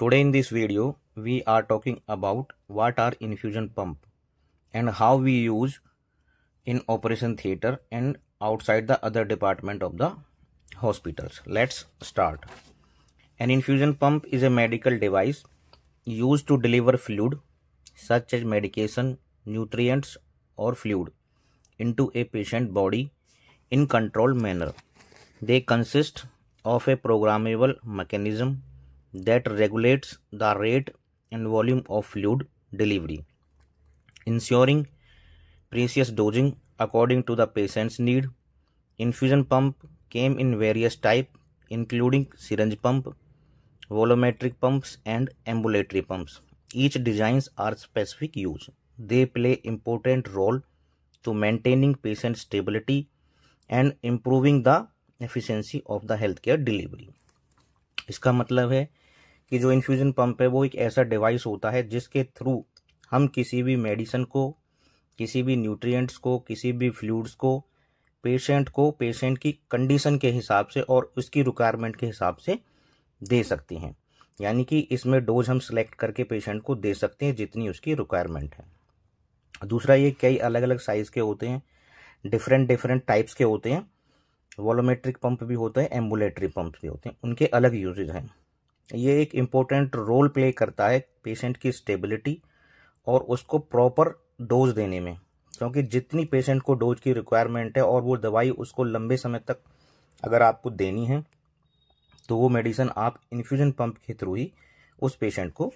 Today in this video, we are talking about what are infusion pump and how we use in operation theater and outside the other department of the hospitals. Let's start. An infusion pump is a medical device used to deliver fluid such as medication, nutrients or fluid into a patient body in controlled manner. They consist of a programmable mechanism that regulates the rate and volume of fluid delivery, ensuring precious dosing according to the patient's need. Infusion pump came in various types including syringe pump, volumetric pumps and ambulatory pumps. Each designs are specific use. They play important role to maintaining patient stability and improving the efficiency of the healthcare delivery. इसका मतलब है कि जो infusion pump है वो एक ऐसा device होता है जिसके थ्रू हम किसी भी मेडिसन को किसी भी न्यूट्रिएंट्स को किसी भी फ्लूड्स को पेशेंट को पेशेंट की कंडीशन के हिसाब से और उसकी रिक्वायरमेंट के हिसाब से दे सकते हैं यानी कि इसमें डोज हम सिलेक्ट करके पेशेंट को दे सकते हैं जितनी उसकी रिक्वायरमेंट है दूसरा ये कई अलग अलग साइज़ के होते हैं डिफरेंट डिफरेंट टाइप्स के होते हैं वॉलोमेट्रिक पंप भी होते हैं एम्बुलेटरी पंप भी होते हैं उनके अलग यूजेज हैं ये एक इम्पोर्टेंट रोल प्ले करता है पेशेंट की स्टेबिलिटी और उसको प्रॉपर डोज देने में क्योंकि जितनी पेशेंट को डोज की रिक्वायरमेंट है और वो दवाई उसको लंबे समय तक अगर आपको देनी है तो वो मेडिसिन आप इन्फ्यूजन पंप के थ्रू ही उस पेशेंट को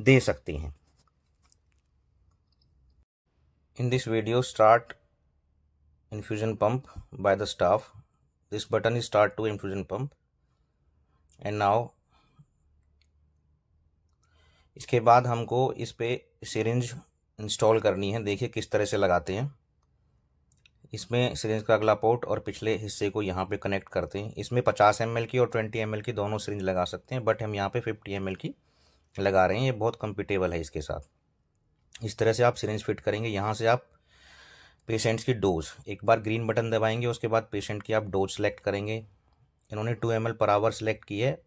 दे सकती हैं in this video start infusion pump by the staff this button is start to infusion pump and now इसके बाद हमको इस पर सिरिंज इंस्टॉल करनी है देखिए किस तरह से लगाते हैं इसमें सिरिंज का अगला पोर्ट और पिछले हिस्से को यहाँ पे कनेक्ट करते हैं इसमें 50 एम की और 20 एम की दोनों सिरिंज लगा सकते हैं बट हम यहाँ पे 50 एम की लगा रहे हैं ये बहुत कम्फर्टेबल है इसके साथ इस तरह से आप सिरिंज फिट करेंगे यहाँ से आप पेशेंट्स की डोज एक बार ग्रीन बटन दबाएंगे उसके बाद पेशेंट की आप डोज सेलेक्ट करेंगे इन्होंने two M per hour select की है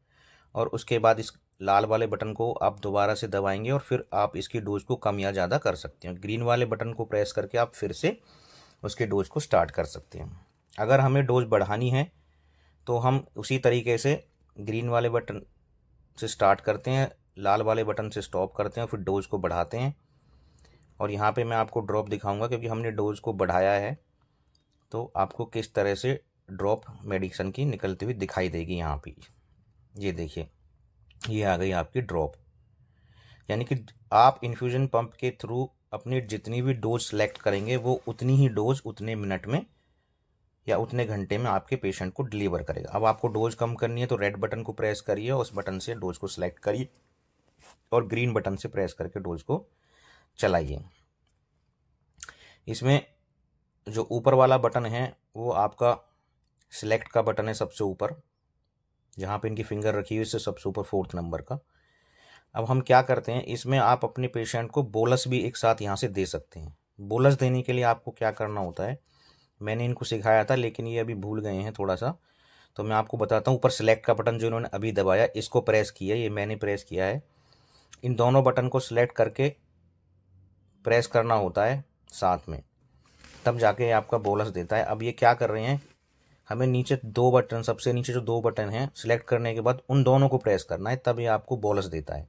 और उसके बाद इस लाल वाले बटन को आप दोबारा से दबाएंगे और फिर आप इसकी डोज को कम या ज़्यादा कर सकते हैं ग्रीन वाले बटन को प्रेस करके आप फिर से उसके डोज को स्टार्ट कर सकते हैं अगर हमें डोज बढ़ानी है तो हम उसी तरीके से ग्रीन वाले बटन से स्टार्ट करते हैं लाल वाले बटन से स्टॉप करते हैं फिर डोज को बढ़ाते हैं और यहाँ पे मैं आपको ड्रॉप दिखाऊंगा क्योंकि हमने डोज को बढ़ाया है तो आपको किस तरह से ड्रॉप मेडिसन की निकलती हुई दिखाई देगी यहाँ पे ये देखिए ये आ गई आपकी ड्रॉप यानी कि आप इन्फ्यूजन पंप के थ्रू अपनी जितनी भी डोज सेलेक्ट करेंगे वो उतनी ही डोज उतने मिनट में या उतने घंटे में आपके पेशेंट को डिलीवर करेगा अब आपको डोज कम करनी है तो रेड बटन को प्रेस करिए उस बटन से डोज को सिलेक्ट करिए और ग्रीन बटन से प्रेस करके डोज को चलाइए इसमें जो ऊपर वाला बटन है वो आपका सिलेक्ट का बटन है सबसे ऊपर जहाँ पे इनकी फिंगर रखी हुई इससे सबसे ऊपर फोर्थ नंबर का अब हम क्या करते हैं इसमें आप अपने पेशेंट को बोलस भी एक साथ यहाँ से दे सकते हैं बोलस देने के लिए आपको क्या करना होता है मैंने इनको सिखाया था लेकिन ये अभी भूल गए हैं थोड़ा सा तो मैं आपको बताता हूँ ऊपर सेलेक्ट का बटन जो इन्होंने अभी दबाया इसको प्रेस किया ये मैंने प्रेस किया है इन दोनों बटन को सिलेक्ट करके प्रेस करना होता है साथ में तब जाके आपका बोलस देता है अब ये क्या कर रहे हैं हमें नीचे दो बटन सबसे नीचे जो दो बटन हैं सिलेक्ट करने के बाद उन दोनों को प्रेस करना है तब ये आपको बोलस देता है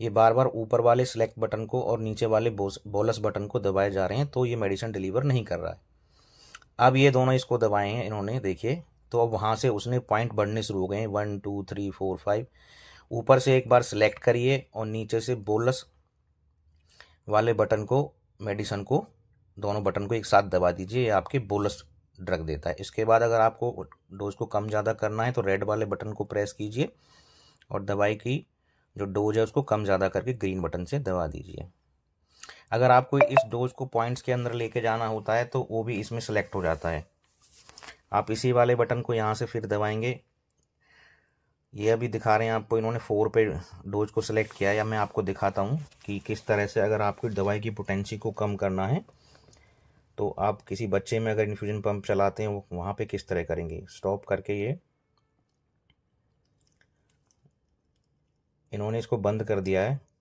ये बार बार ऊपर वाले सिलेक्ट बटन को और नीचे वाले बोलस बटन को दबाए जा रहे हैं तो ये मेडिसिन डिलीवर नहीं कर रहा है अब ये दोनों इसको दबाए हैं इन्होंने देखिए तो अब वहाँ से उसने पॉइंट बढ़ने शुरू हो गए हैं one two three four five ऊपर से एक बार सिलेक्ट करिए और नीचे से बोलस वाले बटन को मेडिसन को दोनों बटन को एक साथ दबा दीजिए ये आपके बोलस ड्रग देता है इसके बाद अगर आपको डोज को कम ज़्यादा करना है तो रेड वाले बटन को प्रेस कीजिए और दवाई की जो डोज है उसको कम ज़्यादा करके ग्रीन बटन से दबा दीजिए अगर आपको इस डोज को पॉइंट्स के अंदर लेके जाना होता है तो वो भी इसमें सेलेक्ट हो जाता है आप इसी वाले बटन को यहाँ से फिर दबाएंगे ये अभी दिखा रहे हैं आपको इन्होंने फोर पे डोज को सिलेक्ट किया है या मैं आपको दिखाता हूँ कि किस तरह से अगर आपको दवाई की पोटेंसी को कम करना है तो आप किसी बच्चे में अगर इन्फ्यूजन पंप चलाते हैं वहाँ पे किस तरह करेंगे स्टॉप करके ये इन्होंने इसको बंद कर दिया है